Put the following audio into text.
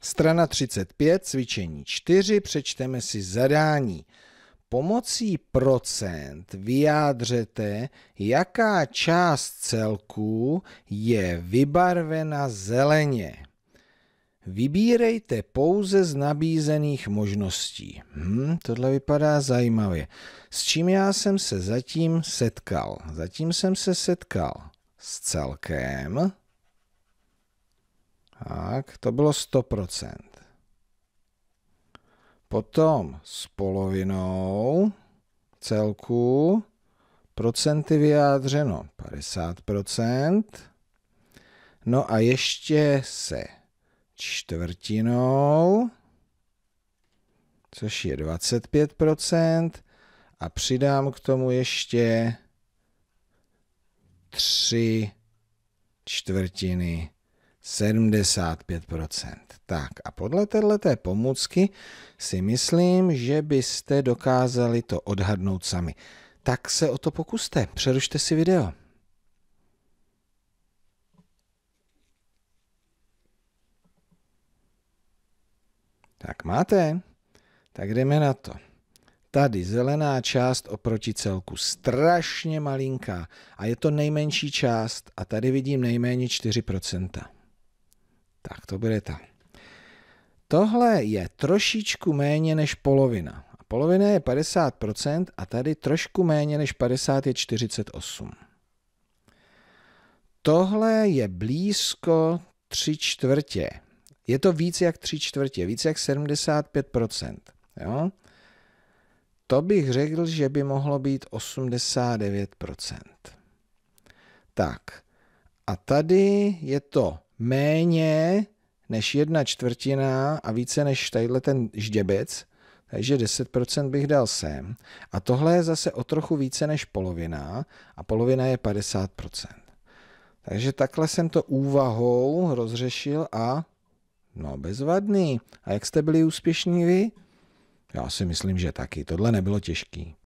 Strana 35, cvičení 4, přečteme si zadání. Pomocí procent vyjádřete, jaká část celku je vybarvena zeleně. Vybírejte pouze z nabízených možností. Hmm, tohle vypadá zajímavě. S čím já jsem se zatím setkal? Zatím jsem se setkal s celkem, tak, to bylo 100%. Potom s polovinou celku procenty vyjádřeno 50%. No a ještě se čtvrtinou, což je 25%. A přidám k tomu ještě 3 čtvrtiny 75%. Tak a podle této pomůcky si myslím, že byste dokázali to odhadnout sami. Tak se o to pokuste, přerušte si video. Tak máte? Tak jdeme na to. Tady zelená část oproti celku, strašně malinká a je to nejmenší část a tady vidím nejméně 4%. Tak to bude ta. Tohle je trošičku méně než polovina. Polovina je 50% a tady trošku méně než 50 je 48. Tohle je blízko 3 čtvrtě. Je to víc jak 3 čtvrtě, víc jak 75%. Jo? To bych řekl, že by mohlo být 89%. Tak. A tady je to méně než jedna čtvrtina a více než tadyhle ten žděbec, takže 10% bych dal sem. A tohle je zase o trochu více než polovina a polovina je 50%. Takže takhle jsem to úvahou rozřešil a no bezvadný. A jak jste byli úspěšní vy? Já si myslím, že taky. Tohle nebylo těžký.